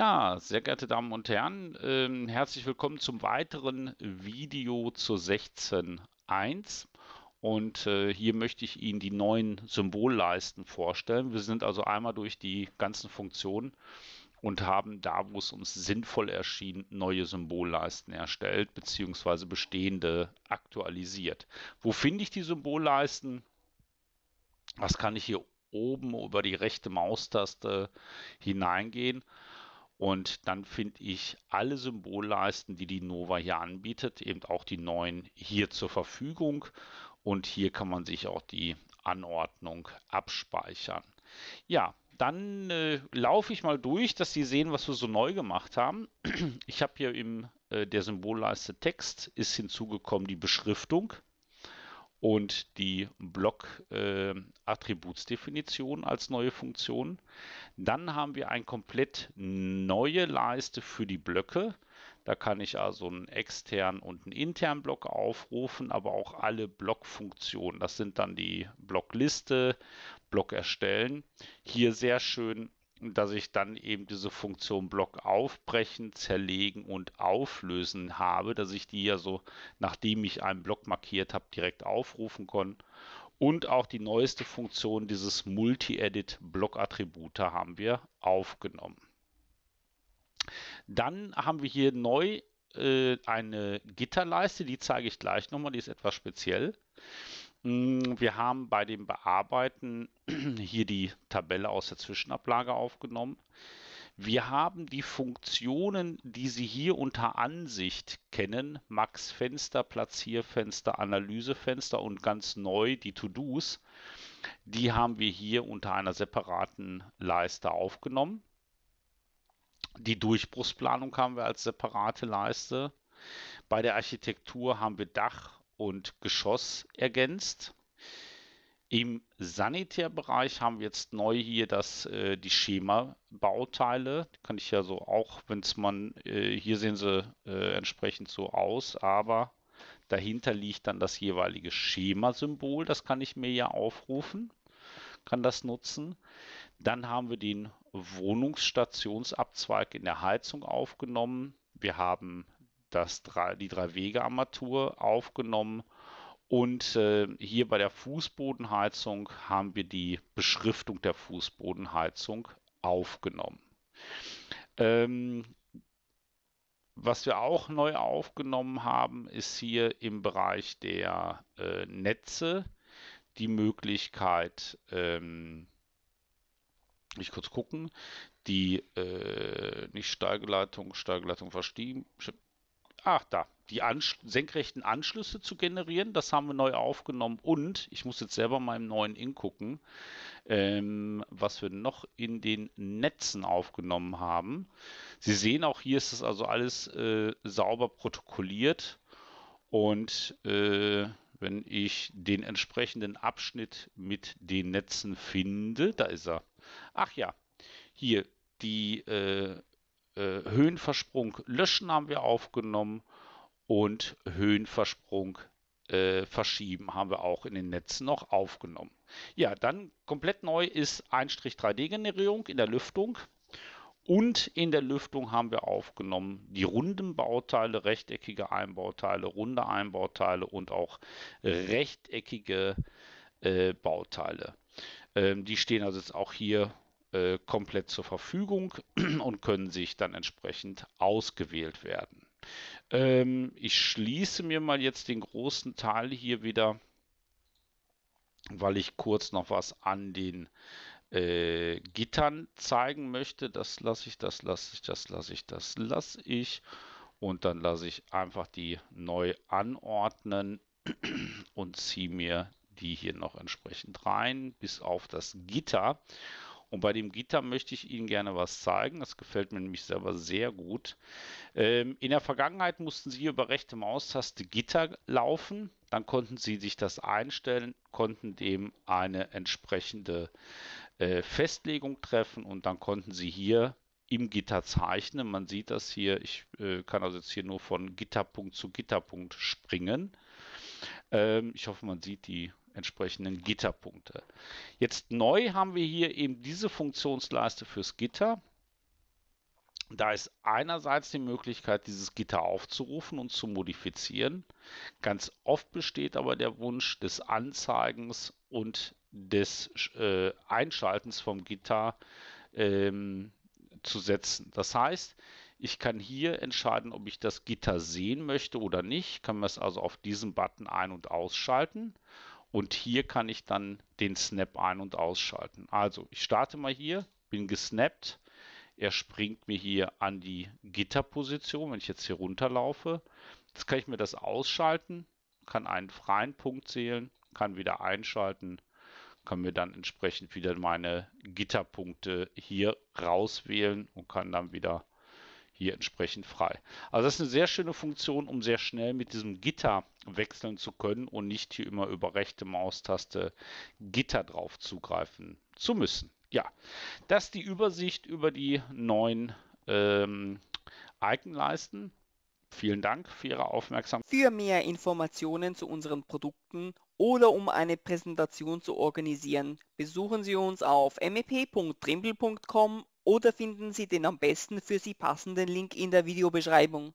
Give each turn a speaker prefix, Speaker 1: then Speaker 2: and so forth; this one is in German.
Speaker 1: Ja, sehr geehrte Damen und Herren, ähm, herzlich willkommen zum weiteren Video zur 16.1. Und äh, hier möchte ich Ihnen die neuen Symbolleisten vorstellen. Wir sind also einmal durch die ganzen Funktionen und haben da, wo es uns sinnvoll erschien, neue Symbolleisten erstellt bzw. bestehende aktualisiert. Wo finde ich die Symbolleisten? Was kann ich hier oben über die rechte Maustaste hineingehen? Und dann finde ich alle Symbolleisten, die die Nova hier anbietet, eben auch die neuen hier zur Verfügung. Und hier kann man sich auch die Anordnung abspeichern. Ja, dann äh, laufe ich mal durch, dass Sie sehen, was wir so neu gemacht haben. Ich habe hier im äh, der Symbolleiste Text ist hinzugekommen die Beschriftung und die Block-Attributsdefinition äh, als neue Funktion. Dann haben wir eine komplett neue Leiste für die Blöcke. Da kann ich also einen externen und einen internen Block aufrufen, aber auch alle Blockfunktionen. Das sind dann die Blockliste, Block erstellen. Hier sehr schön dass ich dann eben diese Funktion Block aufbrechen, zerlegen und auflösen habe, dass ich die ja so, nachdem ich einen Block markiert habe, direkt aufrufen kann. Und auch die neueste Funktion dieses Multi-Edit-Block-Attribute haben wir aufgenommen. Dann haben wir hier neu äh, eine Gitterleiste, die zeige ich gleich nochmal, die ist etwas speziell. Hm, wir haben bei dem Bearbeiten hier die Tabelle aus der Zwischenablage aufgenommen. Wir haben die Funktionen, die Sie hier unter Ansicht kennen, Max-Fenster, Platzierfenster, Analysefenster und ganz neu die To-Dos, die haben wir hier unter einer separaten Leiste aufgenommen. Die Durchbruchsplanung haben wir als separate Leiste. Bei der Architektur haben wir Dach und Geschoss ergänzt. Im Sanitärbereich haben wir jetzt neu hier das, äh, die Schema-Bauteile. Kann ich ja so auch, wenn es man, äh, hier sehen sie äh, entsprechend so aus, aber dahinter liegt dann das jeweilige Schema-Symbol. Das kann ich mir ja aufrufen, kann das nutzen. Dann haben wir den Wohnungsstationsabzweig in der Heizung aufgenommen. Wir haben das, die Drei-Wege-Armatur aufgenommen. Und äh, hier bei der Fußbodenheizung haben wir die Beschriftung der Fußbodenheizung aufgenommen. Ähm, was wir auch neu aufgenommen haben, ist hier im Bereich der äh, Netze die Möglichkeit, ähm, ich kurz gucken, die äh, nicht Steigeleitung, Steigeleitung verstiegen, ach da, die Ansch senkrechten Anschlüsse zu generieren. Das haben wir neu aufgenommen und ich muss jetzt selber mal im neuen In gucken, ähm, was wir noch in den Netzen aufgenommen haben. Sie sehen auch hier ist es also alles äh, sauber protokolliert und äh, wenn ich den entsprechenden Abschnitt mit den Netzen finde, da ist er. Ach ja, hier die äh, äh, Höhenversprung löschen haben wir aufgenommen und Höhenversprung äh, verschieben haben wir auch in den Netzen noch aufgenommen. Ja, dann komplett neu ist 1-3D-Generierung in der Lüftung. Und in der Lüftung haben wir aufgenommen die runden Bauteile, rechteckige Einbauteile, runde Einbauteile und auch rechteckige äh, Bauteile. Ähm, die stehen also jetzt auch hier äh, komplett zur Verfügung und können sich dann entsprechend ausgewählt werden. Ähm, ich schließe mir mal jetzt den großen Teil hier wieder, weil ich kurz noch was an den äh, Gittern zeigen möchte. Das lasse ich, das lasse ich, das lasse ich, das lasse ich. Und dann lasse ich einfach die neu anordnen und ziehe mir die hier noch entsprechend rein, bis auf das Gitter. Und bei dem Gitter möchte ich Ihnen gerne was zeigen. Das gefällt mir nämlich selber sehr gut. Ähm, in der Vergangenheit mussten Sie über rechte Maustaste Gitter laufen. Dann konnten Sie sich das einstellen, konnten dem eine entsprechende äh, Festlegung treffen und dann konnten Sie hier im Gitter zeichnen. Man sieht das hier. Ich äh, kann also jetzt hier nur von Gitterpunkt zu Gitterpunkt springen. Ähm, ich hoffe, man sieht die entsprechenden Gitterpunkte. Jetzt neu haben wir hier eben diese Funktionsleiste fürs Gitter. Da ist einerseits die Möglichkeit, dieses Gitter aufzurufen und zu modifizieren. Ganz oft besteht aber der Wunsch des Anzeigens und des äh, Einschaltens vom Gitter ähm, zu setzen. Das heißt, ich kann hier entscheiden, ob ich das Gitter sehen möchte oder nicht. Ich kann es also auf diesem Button ein- und ausschalten und hier kann ich dann den Snap ein- und ausschalten. Also ich starte mal hier, bin gesnappt. Er springt mir hier an die Gitterposition, wenn ich jetzt hier runterlaufe. Jetzt kann ich mir das ausschalten, kann einen freien Punkt zählen, kann wieder einschalten, kann mir dann entsprechend wieder meine Gitterpunkte hier rauswählen und kann dann wieder hier entsprechend frei. Also das ist eine sehr schöne Funktion, um sehr schnell mit diesem Gitter wechseln zu können und nicht hier immer über rechte Maustaste Gitter drauf zugreifen zu müssen. Ja, das ist die Übersicht über die neuen ähm, Icon-Leisten. Vielen Dank für Ihre Aufmerksamkeit. Für mehr Informationen zu unseren Produkten oder um eine Präsentation zu organisieren, besuchen Sie uns auf mep.trimble.com oder finden Sie den am besten für Sie passenden Link in der Videobeschreibung.